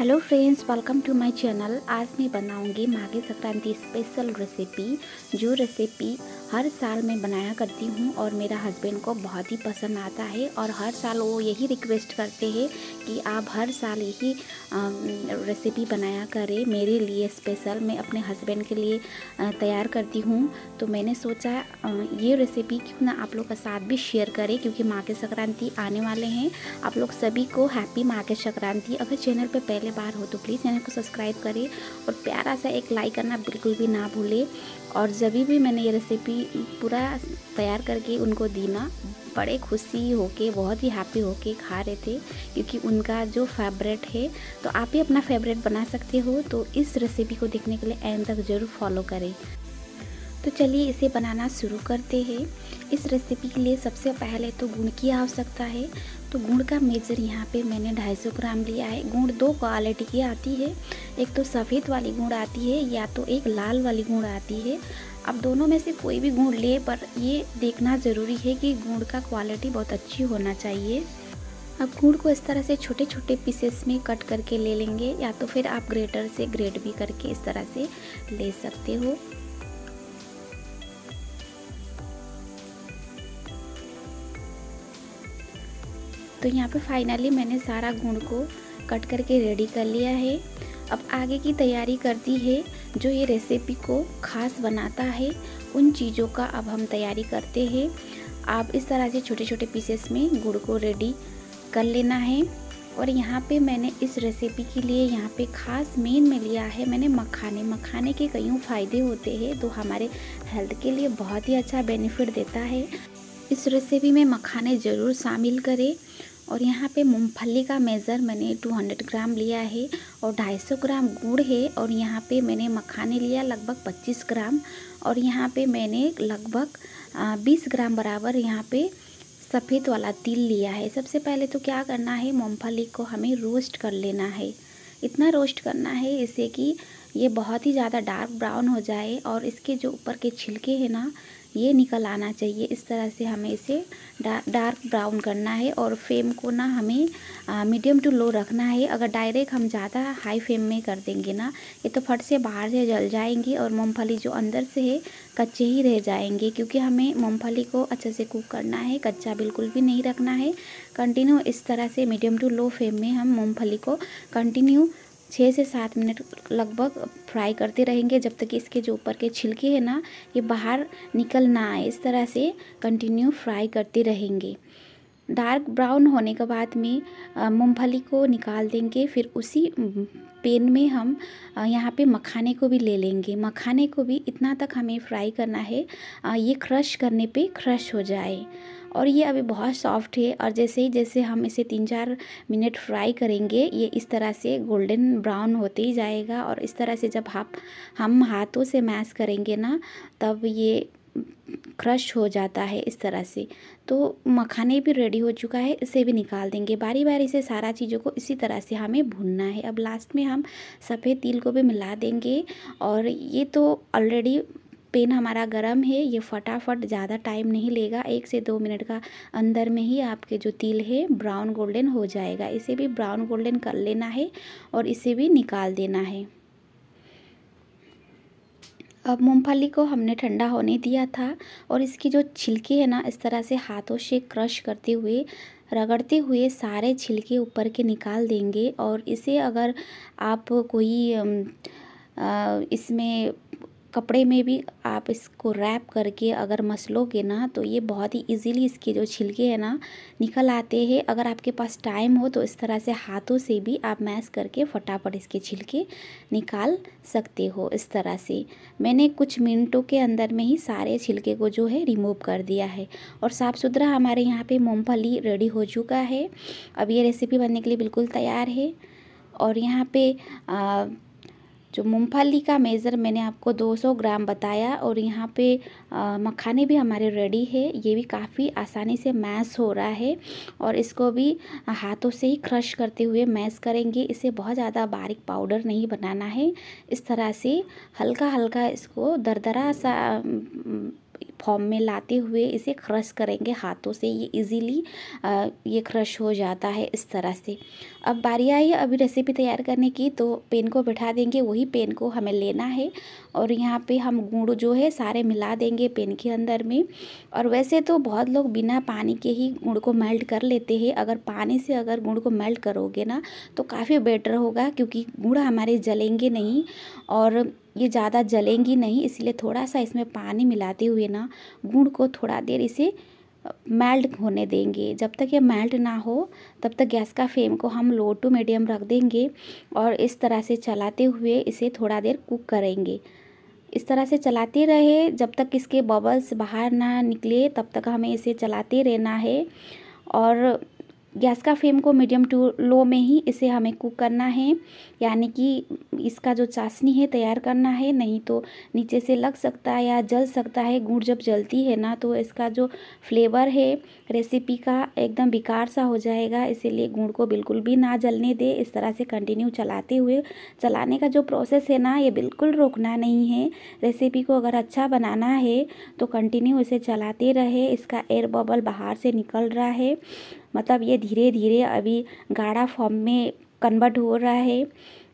hello friends welcome to my channel आज मैं बनाऊंगी माघी संक्रांति स्पेशल रेसिपी जो रेसिपी हर साल मैं बनाया करती हूं और मेरा हस्बैंड को बहुत ही पसंद आता है और हर साल वो यही रिक्वेस्ट करते हैं कि आप हर साल यही रेसिपी बनाया करें मेरे लिए स्पेशल मैं अपने हस्बैंड के लिए तैयार करती हूँ तो मैंने सोचा ये रेसिपी क्यों ना आप लोग का साथ भी शेयर करें क्योंकि माघी संक्रांति आने वाले हैं आप लोग सभी को हैप्पी माघी संक्रांति अगर चैनल पर पहले पहले बार हो तो प्लीज़ चैनल को सब्सक्राइब करें और प्यारा सा एक लाइक करना बिल्कुल भी ना भूले और जब भी मैंने ये रेसिपी पूरा तैयार करके उनको दी ना बड़े खुशी होके बहुत ही हैप्पी होके खा रहे थे क्योंकि उनका जो फेवरेट है तो आप ही अपना फेवरेट बना सकते हो तो इस रेसिपी को देखने के लिए एंड तक ज़रूर फॉलो करें तो चलिए इसे बनाना शुरू करते हैं इस रेसिपी के लिए सबसे पहले तो गुड़ की आवश्यकता है तो गुड़ का मेजर यहाँ पे मैंने 250 ग्राम लिया है गुड़ दो क्वालिटी की आती है एक तो सफ़ेद वाली गुड़ आती है या तो एक लाल वाली गुड़ आती है अब दोनों में से कोई भी गुड़ ले पर ये देखना ज़रूरी है कि गुड़ का क्वालिटी बहुत अच्छी होना चाहिए अब गुड़ को इस तरह से छोटे छोटे पीसेस में कट करके ले लेंगे या तो फिर आप ग्रेटर से ग्रेट भी करके इस तरह से ले सकते हो तो यहाँ पे फाइनली मैंने सारा गुड़ को कट करके रेडी कर लिया है अब आगे की तैयारी करती है जो ये रेसिपी को खास बनाता है उन चीज़ों का अब हम तैयारी करते हैं आप इस तरह से छोटे छोटे पीसेस में गुड़ को रेडी कर लेना है और यहाँ पे मैंने इस रेसिपी के लिए यहाँ पे खास मेन में लिया है मैंने मखाने मखाने के कई फ़ायदे होते हैं तो हमारे हेल्थ के लिए बहुत ही अच्छा बेनिफिट देता है इस रेसिपी में मखाने ज़रूर शामिल करें और यहाँ पे मूंगफली का मेज़र मैंने 200 ग्राम लिया है और 250 ग्राम गुड़ है और यहाँ पे मैंने मखाने लिया लगभग 25 ग्राम और यहाँ पे मैंने लगभग 20 ग्राम बराबर यहाँ पे सफ़ेद वाला तिल लिया है सबसे पहले तो क्या करना है मूँगफली को हमें रोस्ट कर लेना है इतना रोस्ट करना है इससे कि ये बहुत ही ज़्यादा डार्क ब्राउन हो जाए और इसके जो ऊपर के छिलके हैं ना ये निकल आना चाहिए इस तरह से हमें इसे डा, डार्क ब्राउन करना है और फ्लेम को ना हमें मीडियम टू लो रखना है अगर डायरेक्ट हम ज़्यादा हाई फ्लेम में कर देंगे ना ये तो फट से बाहर से जल जाएंगी और मूँगफली जो अंदर से है कच्चे ही रह जाएंगे क्योंकि हमें मूँगफली को अच्छे से कुक करना है कच्चा बिल्कुल भी नहीं रखना है कंटिन्यू इस तरह से मीडियम टू लो फ्लेम में हम मूँगफली को कंटिन्यू छः से सात मिनट लगभग फ्राई करते रहेंगे जब तक इसके जो ऊपर के छिलके हैं ना ये बाहर निकल ना आए इस तरह से कंटिन्यू फ्राई करते रहेंगे डार्क ब्राउन होने के बाद में मूंगफली को निकाल देंगे फिर उसी पेन में हम यहाँ पे मखाने को भी ले लेंगे मखाने को भी इतना तक हमें फ्राई करना है ये क्रश करने पे क्रश हो जाए और ये अभी बहुत सॉफ्ट है और जैसे ही जैसे हम इसे तीन चार मिनट फ्राई करेंगे ये इस तरह से गोल्डन ब्राउन होते ही जाएगा और इस तरह से जब आप हम हाथों से मैश करेंगे ना तब ये क्रश हो जाता है इस तरह से तो मखाने भी रेडी हो चुका है इसे भी निकाल देंगे बारी बारी से सारा चीज़ों को इसी तरह से हमें भूनना है अब लास्ट में हम सफ़ेद तिल को भी मिला देंगे और ये तो ऑलरेडी पेन हमारा गर्म है ये फटाफट ज़्यादा टाइम नहीं लेगा एक से दो मिनट का अंदर में ही आपके जो तिल है ब्राउन गोल्डन हो जाएगा इसे भी ब्राउन गोल्डन कर लेना है और इसे भी निकाल देना है अब मूंगफली को हमने ठंडा होने दिया था और इसकी जो छिलकी है ना इस तरह से हाथों से क्रश करते हुए रगड़ते हुए सारे छिलके ऊपर के निकाल देंगे और इसे अगर आप कोई इसमें कपड़े में भी आप इसको रैप करके अगर मसलोगे ना तो ये बहुत ही इजीली इसके जो छिलके हैं ना निकल आते हैं अगर आपके पास टाइम हो तो इस तरह से हाथों से भी आप मैस करके फटाफट इसके छिलके निकाल सकते हो इस तरह से मैंने कुछ मिनटों के अंदर में ही सारे छिलके को जो है रिमूव कर दिया है और साफ़ सुथरा हमारे यहाँ पर मूँगफली रेडी हो चुका है अब ये रेसिपी बनने के लिए बिल्कुल तैयार है और यहाँ पे जो मूंगफली का मेज़र मैंने आपको 200 ग्राम बताया और यहाँ पे मखाने भी हमारे रेडी है ये भी काफ़ी आसानी से मैश हो रहा है और इसको भी हाथों से ही क्रश करते हुए मैश करेंगे इसे बहुत ज़्यादा बारीक पाउडर नहीं बनाना है इस तरह से हल्का हल्का इसको दरदरा सा फॉर्म में लाते हुए इसे क्रश करेंगे हाथों से ये इजीली ये क्रश हो जाता है इस तरह से अब बारी आई अभी रेसिपी तैयार करने की तो पेन को बैठा देंगे वही पेन को हमें लेना है और यहाँ पे हम गुड़ जो है सारे मिला देंगे पेन के अंदर में और वैसे तो बहुत लोग बिना पानी के ही गुड़ को मेल्ट कर लेते हैं अगर पानी से अगर गुड़ को मेल्ट करोगे ना तो काफ़ी बेटर होगा क्योंकि गुड़ हमारे जलेंगे नहीं और ये ज़्यादा जलेंगी नहीं इसलिए थोड़ा सा इसमें पानी मिलाते हुए ना गुड़ को थोड़ा देर इसे मेल्ट होने देंगे जब तक ये मेल्ट ना हो तब तक गैस का फ्लेम को हम लो टू मीडियम रख देंगे और इस तरह से चलाते हुए इसे थोड़ा देर कुक करेंगे इस तरह से चलाते रहे जब तक इसके बबल्स बाहर ना निकले तब तक हमें इसे चलाते रहना है और गैस का फ्लेम को मीडियम टू लो में ही इसे हमें कुक करना है यानी कि इसका जो चाशनी है तैयार करना है नहीं तो नीचे से लग सकता है या जल सकता है गुड़ जब जलती है ना तो इसका जो फ्लेवर है रेसिपी का एकदम बेकार सा हो जाएगा इसीलिए गुड़ को बिल्कुल भी ना जलने दे इस तरह से कंटिन्यू चलाते हुए चलाने का जो प्रोसेस है ना ये बिल्कुल रोकना नहीं है रेसिपी को अगर अच्छा बनाना है तो कंटिन्यू इसे चलाते रहे इसका एयर बबल बाहर से निकल रहा है मतलब ये धीरे धीरे अभी गाढ़ा फॉर्म में कन्वर्ट हो रहा है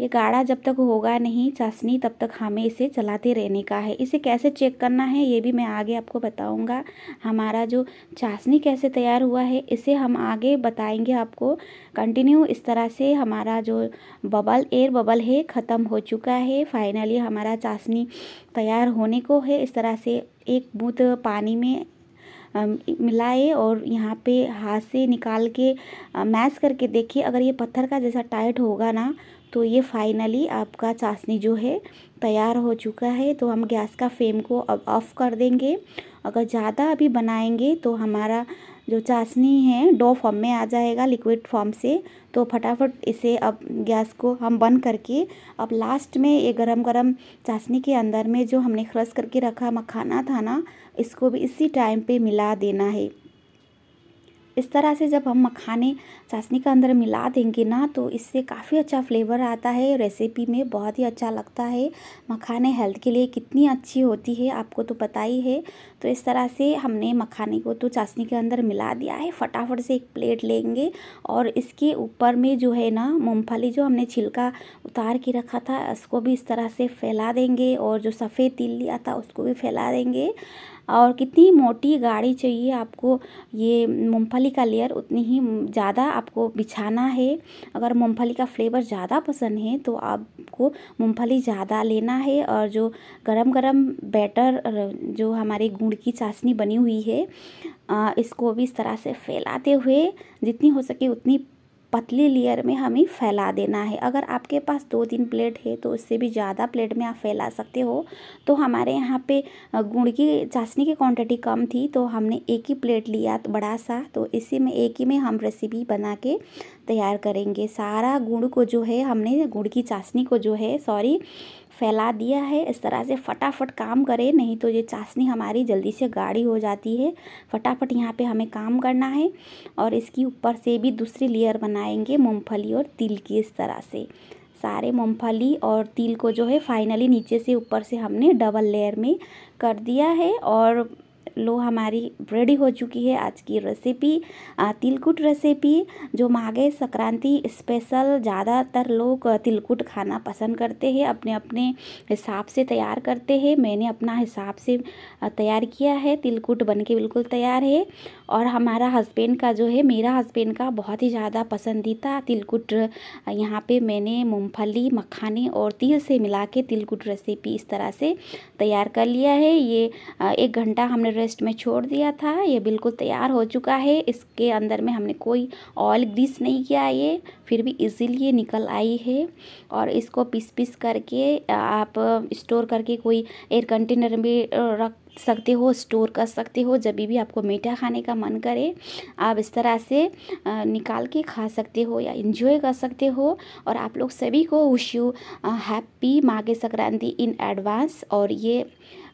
ये गाढ़ा जब तक होगा नहीं चाशनी तब तक हमें इसे चलाते रहने का है इसे कैसे चेक करना है ये भी मैं आगे आपको बताऊंगा हमारा जो चाशनी कैसे तैयार हुआ है इसे हम आगे बताएंगे आपको कंटिन्यू इस तरह से हमारा जो बबल एयर बबल है ख़त्म हो चुका है फाइनली हमारा चाशनी तैयार होने को है इस तरह से एक बूंद पानी में मिलाए और यहाँ पे हाथ से निकाल के मैश करके देखिए अगर ये पत्थर का जैसा टाइट होगा ना तो ये फाइनली आपका चाशनी जो है तैयार हो चुका है तो हम गैस का फ्लेम को अब ऑफ़ कर देंगे अगर ज़्यादा अभी बनाएंगे तो हमारा जो चाशनी है डो फॉर्म में आ जाएगा लिक्विड फॉर्म से तो फटाफट इसे अब गैस को हम बंद करके अब लास्ट में ये गरम गरम चाशनी के अंदर में जो हमने क्रश करके रखा मखाना था ना इसको भी इसी टाइम पे मिला देना है इस तरह से जब हम मखाने चाशनी के अंदर मिला देंगे ना तो इससे काफ़ी अच्छा फ्लेवर आता है रेसिपी में बहुत ही अच्छा लगता है मखाने हेल्थ के लिए कितनी अच्छी होती है आपको तो पता ही है तो इस तरह से हमने मखाने को तो चाशनी के अंदर मिला दिया है फटाफट से एक प्लेट लेंगे और इसके ऊपर में जो है ना मूँगफली जो हमने छिलका उतार के रखा था उसको भी इस तरह से फैला देंगे और जो सफ़ेद तिल लिया था उसको भी फैला देंगे और कितनी मोटी गाड़ी चाहिए आपको ये मूँगफली का लेयर उतनी ही ज़्यादा आपको बिछाना है अगर मूँगफली का फ्लेवर ज़्यादा पसंद है तो आपको मूँगफली ज़्यादा लेना है और जो गरम गरम बैटर जो हमारे गुड़ की चाशनी बनी हुई है इसको भी इस तरह से फैलाते हुए जितनी हो सके उतनी पतली लेयर में हमें फैला देना है अगर आपके पास दो तीन प्लेट है तो उससे भी ज़्यादा प्लेट में आप फैला सकते हो तो हमारे यहाँ पे गुड़ की चाशनी की क्वांटिटी कम थी तो हमने एक ही प्लेट लिया बड़ा सा तो इसी में एक ही में हम रेसिपी बना के तैयार करेंगे सारा गुड़ को जो है हमने गुड़ की चाशनी को जो है सॉरी फैला दिया है इस तरह से फटाफट काम करें नहीं तो ये चाशनी हमारी जल्दी से गाढ़ी हो जाती है फटाफट यहाँ पे हमें काम करना है और इसकी ऊपर से भी दूसरी लेयर बनाएंगे मूँगफली और तिल की इस तरह से सारे मूँगफली और तिल को जो है फाइनली नीचे से ऊपर से हमने डबल लेयर में कर दिया है और लो हमारी रेडी हो चुकी है आज की रेसिपी तिलकुट रेसिपी जो माघे संक्रांति स्पेशल ज़्यादातर लोग तिलकुट खाना पसंद करते हैं अपने अपने हिसाब से तैयार करते हैं मैंने अपना हिसाब से तैयार किया है तिलकुट बन के बिल्कुल तैयार है और हमारा हस्बैंड का जो है मेरा हस्बैंड का बहुत ही ज़्यादा पसंदीदा तिलकुट यहाँ पे मैंने मूँगफली मखाने और तिल से मिला के तिलकुट रेसिपी इस तरह से तैयार कर लिया है ये एक घंटा हमने रेस्ट में छोड़ दिया था ये बिल्कुल तैयार हो चुका है इसके अंदर में हमने कोई ऑयल ग्रीस नहीं किया ये फिर भी इजीली निकल आई है और इसको पीस पीस करके आप स्टोर करके कोई एयर कंटेनर में रख सकते हो स्टोर कर सकते हो जब भी आपको मीठा खाने का मन करे आप इस तरह से निकाल के खा सकते हो या इंजॉय कर सकते हो और आप लोग सभी को wish you happy Maghe Sankranti in advance और ये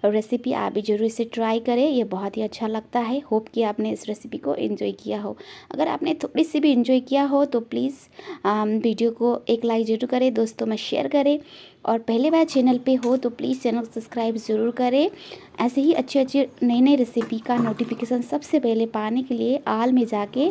रेसिपी आप भी जरूर से ट्राई करें ये बहुत ही अच्छा लगता है होप कि आपने इस रेसिपी को एंजॉय किया हो अगर आपने थोड़ी सी भी इन्जॉय किया हो तो प्लीज़ वीडियो को एक लाइक जरूर करें दोस्तों में शेयर करें और पहले बार चैनल पे हो तो प्लीज़ चैनल सब्सक्राइब ज़रूर करें ऐसे ही अच्छे अच्छे नए नए रेसिपी का नोटिफिकेशन सबसे पहले पाने के लिए आल में जाके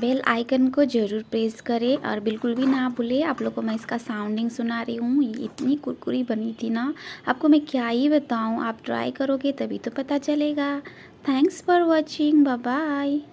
बेल आइकन को ज़रूर प्रेस करें और बिल्कुल भी ना भूलें आप लोग को मैं इसका साउंडिंग सुना रही हूँ ये इतनी कुरकुरी बनी थी ना आपको मैं क्या ही बताऊँ आप ट्राई करोगे तभी तो पता चलेगा थैंक्स फॉर वॉचिंग बाय